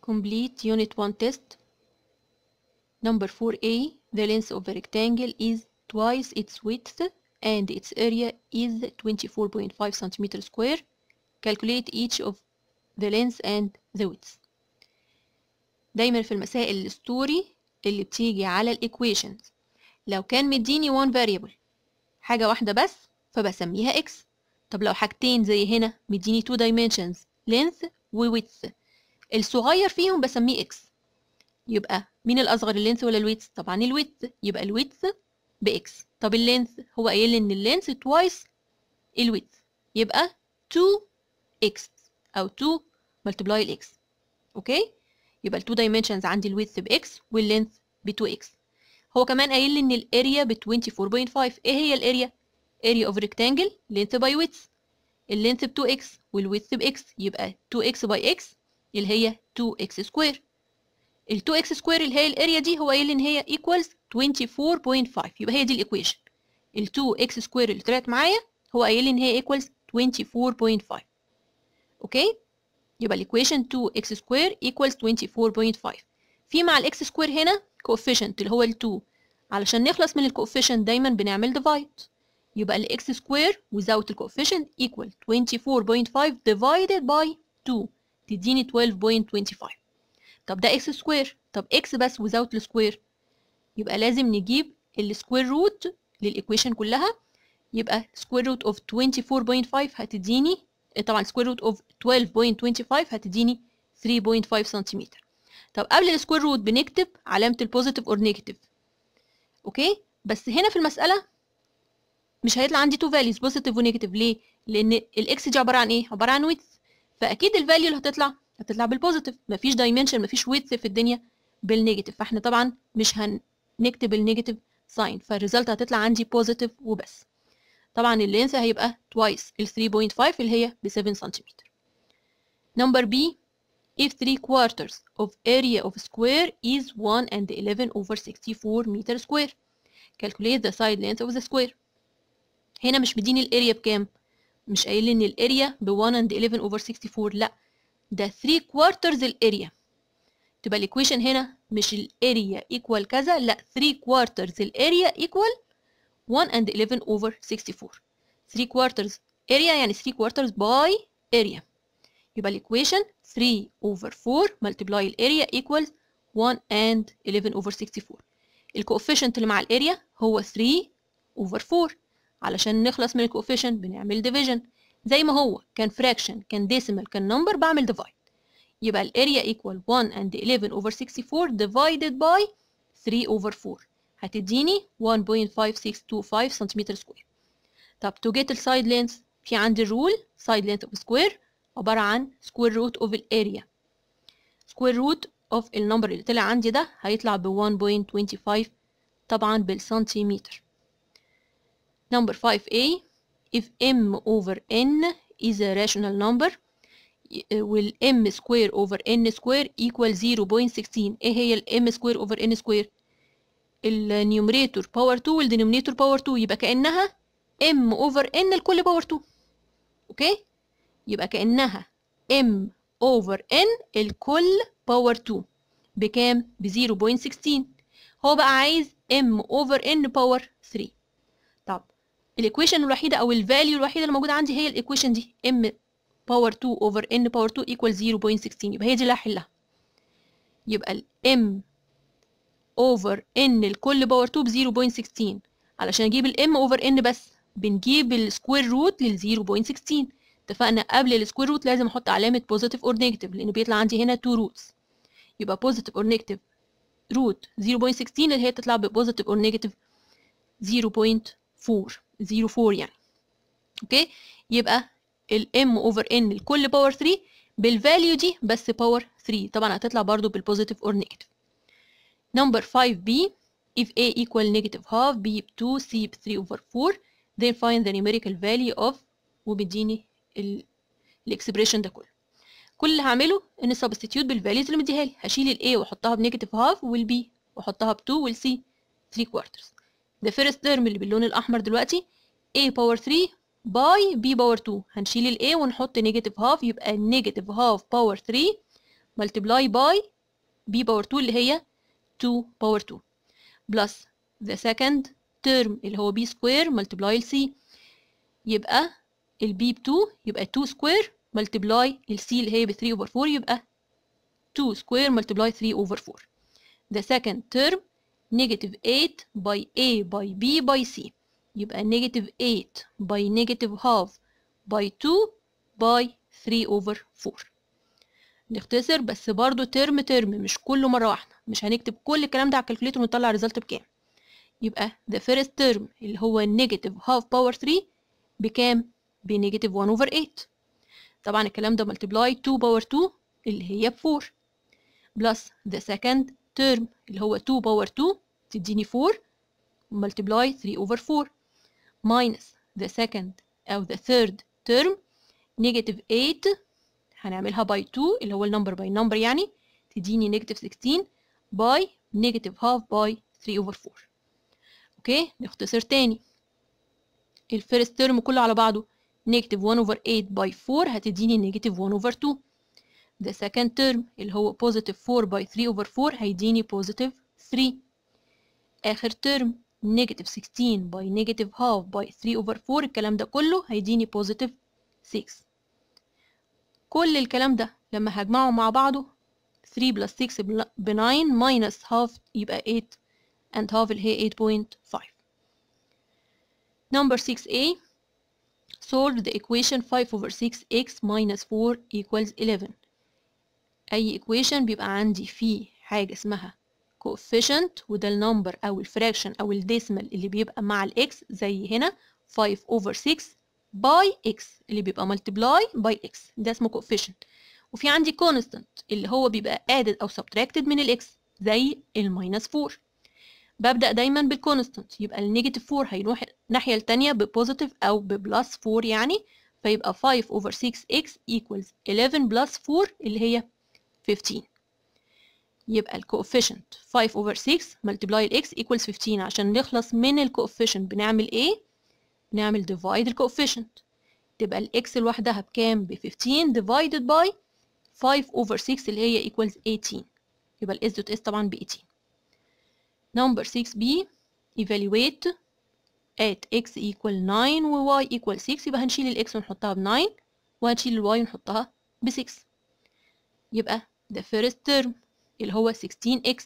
complete unit 1 test. Number 4a, the length of a rectangle is twice its width and its area is 24.5 centimeter square. Calculate each of the length and the width. دايما في المسائل الستوري اللي بتيجي على الايكويشنز لو كان مديني one variable حاجة واحدة بس فبسميها x طب لو حاجتين زي هنا مديني two dimensions length و width الصغير فيهم بسميه اكس يبقى مين الاصغر اللينث ولا الويتس طبعا الويدث يبقى الويتس باكس طب اللينث هو قايل ان اللينث توايس الويدث يبقى 2 اكس او 2 ملتبلاي الاكس اوكي يبقى ال2 دايمنشنز عندي الويتس باكس واللينث ب 2 اكس هو كمان قايل لي ان الاريا ب 24.5 ايه هي الاريا اريا اوف ريكتانجل لينث باي ويتس اللينث ب 2 اكس والويتس باكس يبقى 2 اكس باي اكس اللي هي 2x سكوير ال 2x سكوير اللي هي الاريا دي هو قايل ان هي equals 24.5 يبقى هي دي الايكويشن ال 2x سكوير اللي طلعت معايا هو قايل ان هي equals 24.5 اوكي يبقى الايكويشن 2x سكوير equals 24.5 في مع الاكس سكوير هنا coefficient اللي هو ال 2 علشان نخلص من الكوفيشنت دايما بنعمل divide يبقى الاكس سكوير without الكوفيشنت equal 24.5 divided by 2 تديني 12.25 طب ده اكس سكوير طب اكس بس وزاوت السكوير يبقى لازم نجيب السكوير روت للايكويشن كلها يبقى سكوير روت اوف 24.5 هتديني آه، طبعا سكوير روت اوف 12.25 هتديني 3.5 سنتيمتر طب قبل السكوير روت بنكتب علامه البوزيتيف اور نيجاتيف اوكي بس هنا في المساله مش هيطلع عندي تو فاليوز بوزيتيف ونيجاتيف ليه لان الاكس دي عباره عن ايه عباره عن ويدث فاكيد الفاليو اللي هتطلع هتطلع بالبوزيتيف مفيش دايمنشن مفيش ويدث في الدنيا بالنيجاتيف فاحنا طبعا مش هنكتب النيجاتيف ساين فالريزلت هتطلع عندي بوزيتيف وبس طبعا اللينث هيبقى توايس ال 3.5 اللي هي ب 7 سنتيمتر نمبر بي if 3 quarters of area of square is 1 and 11 over 64 meter square calculate the side length of the square هنا مش مديني الاريا بكام مش قايل لي ان الاريا ب 1 and 11 over 64 لا ده 3 quarters الاريا تبقى الايكويشن هنا مش الاريا ايكوال كذا لا 3 quarters الاريا ايكوال 1 and 11 over 64 3 quarters اريا يعني 3 quarters باي اريا يبقى الايكويشن 3 over 4 multiply الاريا equals 1 and 11 over 64 الكوفيشنت اللي مع الاريا هو 3 over 4 علشان نخلص من الكوفيشن بنعمل ديفيجن زي ما هو كان فراكشن كان ديسيمال كان نمبر بعمل ديفايد يبقى الاريا ايكوال 1 اند 11 اوفر 64 ديفايدد باي 3 اوفر 4 هتديني 1.5625 سنتيمتر سكوير طب تو جيت السايد لينث في عندي الرول سايد لينث اوف سكوير عبارة عن سكوير روت اوف الاريا سكوير روت اوف النمبر اللي طلع عندي ده هيطلع ب 1.25 طبعا بالسنتيمتر Number 5a, if m over n is a rational number, will m square over n square equal 0.16 ايه هي ال m square over n square النيوميريتور باور 2 والدينومينيتور باور 2 يبقى كأنها m over n الكل باور 2 اوكي يبقى كأنها m over n الكل باور 2 بكام ب 0.16 هو بقى عايز m over n باور 3 الايكويشن الوحيده او الفاليو الوحيده اللي موجوده عندي هي الايكويشن دي ام باور 2 اوفر ان باور 2 ايكوال 0.16 يبقى هي دي اللي هحلها يبقى ال الام اوفر ان لكل باور 2 ب 0.16 علشان اجيب ال الام اوفر ان بس بنجيب السكوير روت لل 0.16 اتفقنا قبل السكوير روت لازم احط علامه بوزيتيف اور نيجاتيف لانه بيطلع عندي هنا 2 روتس يبقى بوزيتيف اور نيجاتيف روت 0.16 اللي هي تطلع ببوزيتيف اور نيجاتيف 0.4 فور يعني اوكي يبقى الام اوفر ان لكل باور 3 بالفاليو دي بس باور 3 طبعا هتطلع برضو بالبوزيتيف اور نيجاتيف نمبر 5b if a equal negative half b 2 c 3 over 4 then find the numerical value of وبيديني الاكسبريشن ده كله كل اللي هعمله ان substitute بالفاليوز اللي مديها لي هشيل ال a واحطها بنيجاتيف هاف وال b واحطها ب 2 وال c 3 quarters ده فيرست تيرم اللي باللون الاحمر دلوقتي a باور 3 باي b باور 2 هنشيل ال a ونحط نيجاتيف هاف يبقى نيجاتيف هاف باور 3 ملتبلاي باي b باور 2 اللي هي 2 باور 2 بلس the second term اللي هو b سكوير ملتبلاي ال c يبقى ال b ب 2 يبقى 2 سكوير ملتبلاي ال c اللي هي ب 3 over 4 يبقى 2 سكوير ملتبلاي 3 over 4 the second term نيجاتيف 8 باي A باي B باي C يبقى نيجاتيف 8 باي نيجاتيف هاف باي 2 باي 3 أوفر 4 نختصر بس برضو ترم ترم مش كله مرة واحدة مش هنكتب كل الكلام ده على الكالكوليتر ونطلع ريزلت بكام يبقى the first term اللي هو negative half power 3 بكام؟ بنيجاتيف 1 over 8 طبعا الكلام ده multiply 2 power 2 اللي هي ب 4 plus the second term اللي هو 2 power 2 تديني 4 multiply 3 over 4 minus the second أو the third term negative 8 هنعملها by 2 اللي هو number by number يعني تديني negative 16 by negative half by 3 over 4 اوكي نختصر تاني الفيرست term كله على بعضه negative 1 over 8 by 4 هتديني negative 1 over 2 the second term اللي هو positive 4 by 3 over 4 هيديني positive 3 آخر term negative 16 by negative half by 3 over 4 الكلام ده كله هيديني positive 6 كل الكلام ده لما هجمعه مع بعضه 3 plus 6 ب 9 minus half يبقى 8 and half اللي هي 8.5 number 6a solve the equation 5 over 6x minus 4 equals 11 اي equation بيبقى عندي فيه حاجه اسمها coefficient وده النمبر او الفراكشن او الديسمال اللي بيبقى مع الاكس زي هنا 5 over 6 by x اللي بيبقى multiply by x ده اسمه coefficient وفي عندي constant اللي هو بيبقى added او subtracted من الاكس زي الماينس 4 ببدأ دايما بالكونستنت يبقى النيجاتيف 4 هيروح الناحية التانية ببوزيتيف أو ببلس 4 يعني فيبقى 5 over 6x equals 11 plus 4 اللي هي 15 يبقى الكوفيشنت 5 over 6 multiply x equals 15 عشان نخلص من الكوفيشنت بنعمل ايه؟ بنعمل divide الكوفيشنت تبقى ال x لوحدها بكام؟ ب 15 divided by 5 over 6 اللي هي equals 18 يبقى ال s dot s طبعا ب 18 number 6b evaluate at x equal 9 و y equal 6 يبقى هنشيل ال x ونحطها ب 9 وهنشيل ال y ونحطها ب 6 يبقى the first term اللي هو 16x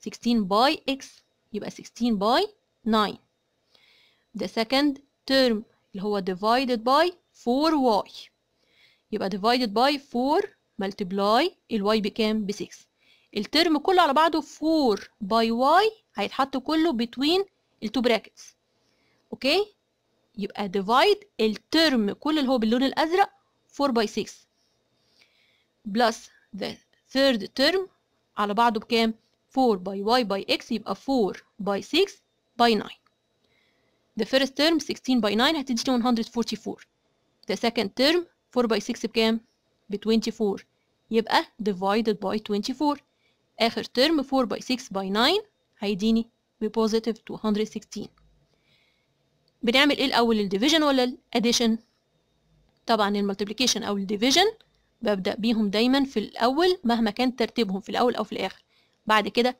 16 by x يبقى 16 by 9 the second term اللي هو divided by 4y يبقى divided by 4 multiply الواي بكام ب 6 الترم كله على بعضه 4 by y هيتحط كله between التو brackets اوكي يبقى divide الترم كل اللي هو باللون الازرق 4 by 6 plus the third term على بعضه بكام 4 by y by x يبقى 4 by 6 by 9 the first term 16 by 9 هتديني 144 the second term 4 by 6 بكام ب 24 يبقى divided by 24 آخر term 4 by 6 by 9 هيديني ب positive 216 بنعمل ايه الأول الديفيجن ولا الأديشن؟ طبعا المالتيبليكيشن أو الديفيجن ببدأ بيهم دايما في الأول مهما كان ترتيبهم في الأول أو في الآخر بعد كده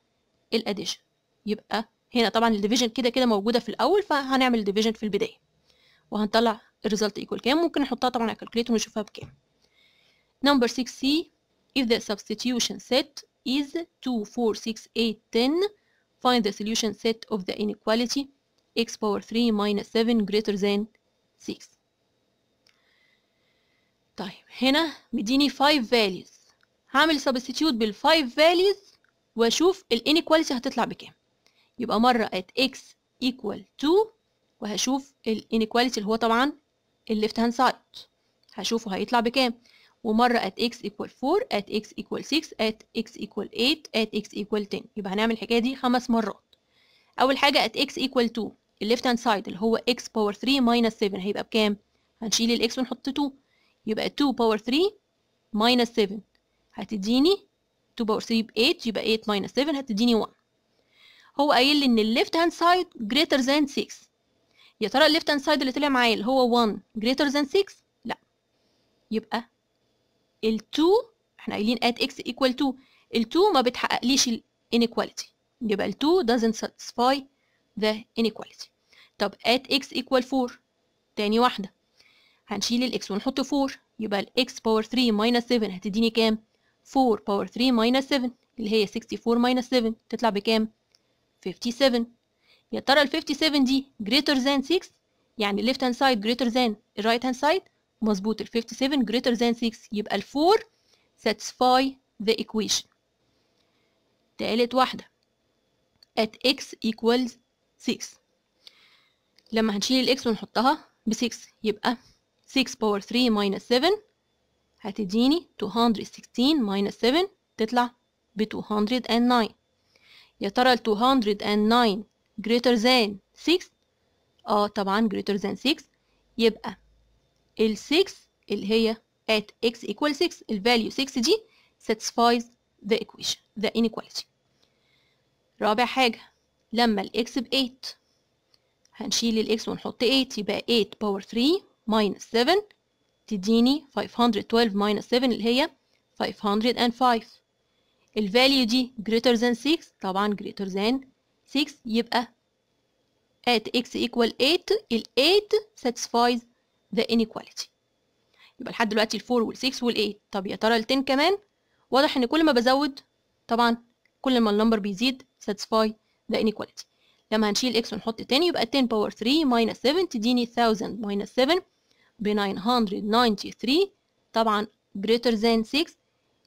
الأديشن يبقى هنا طبعا الديفيجن كده كده موجودة في الأول فهنعمل ديفيجن في البداية وهنطلع الريزلت ايكوال كام ممكن نحطها طبعا على الكالكوليتر ونشوفها بكام نمبر 6 سي if the substitution set is 2 4 6 8 10 find the solution set of the inequality x power 3 minus 7 greater than 6 طيب هنا مديني 5 values هعمل substitute بال 5 values واشوف ال inequality هتطلع بكام يبقى مرة at x equal 2 وهشوف ال inequality اللي هو طبعا ال left hand side هشوفه هيطلع بكام ومرة at x equal 4 at x equal 6 at x equal 8 at x equal 10 يبقى هنعمل الحكاية دي خمس مرات أول حاجة at x equal 2 left hand side اللي هو x power 3 minus 7 هيبقى بكام؟ هنشيل ال x ونحط 2 يبقى 2 باور 3 ماينس 7 هتديني 2 باور 3 ب 8 يبقى 8 ماينس 7 هتديني 1 هو قايل لي ان الليفت هاند سايد جريتر ذان 6 يا ترى الليفت هاند سايد اللي طلع معايا اللي هو 1 جريتر ذان 6 لا يبقى ال2 احنا قايلين ات x equal 2 ال2 ما بتحققليش inequality يبقى ال2 doesn't satisfy the inequality طب ات x equal 4 تاني واحدة هنشيل الاكس ونحط 4 يبقى الاكس باور 3 ماينس 7 هتديني كام 4 باور 3 ماينس 7 اللي هي 64 ماينس 7 تطلع بكام 57 يا ترى ال 57 دي greater than 6 يعني ال left hand side greater than ال right hand side مظبوط ال 57 greater than 6 يبقى ال 4 satisfy the equation تالت واحدة at x equals 6 لما هنشيل ال x ونحطها ب 6 يبقى 6 power 3 minus 7 هتديني 216 minus 7 تطلع ب 209 يا ترى ال 209 greater than 6 اه طبعا greater than 6 يبقى ال 6 اللي هي at x equal 6 ال value 6 دي satisfies the equation the inequality رابع حاجة لما ال x ب 8 هنشيل ال x ونحط 8 يبقى 8 power 3 minus 7 تديني 512 minus 7 اللي هي 505 value دي greater than 6 طبعا greater than 6 يبقى at x equal 8 ال 8 satisfies the inequality يبقى لحد دلوقتي ال 4 وال 6 وال 8 طب يا ترى ال 10 كمان واضح ان كل ما بزود طبعا كل ما النمبر بيزيد satisfy the inequality لما هنشيل x ونحط 10 يبقى 10 power 3 minus 7 تديني 1000 minus 7 ب 993 طبعا greater than 6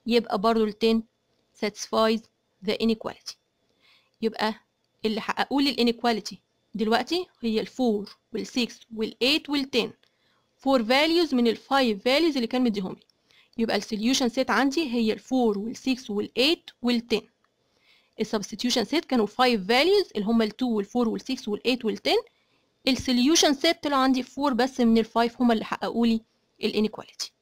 يبقى برضو ال 10 satisfies the inequality يبقى اللي هقول لي الانيكواليتي دلوقتي هي ال 4 وال 6 وال 8 وال 10 4 values من ال 5 values اللي كان مديهم لي يبقى السوليوشن سيت عندي هي ال 4 وال 6 وال 8 وال 10 السبستيوشن سيت كانوا 5 values اللي هم ال 2 وال 4 وال 6 وال 8 وال 10 السوليوشن سيت طلع عندي فور بس من 5 هما اللي حققوا لي الانيكواليتي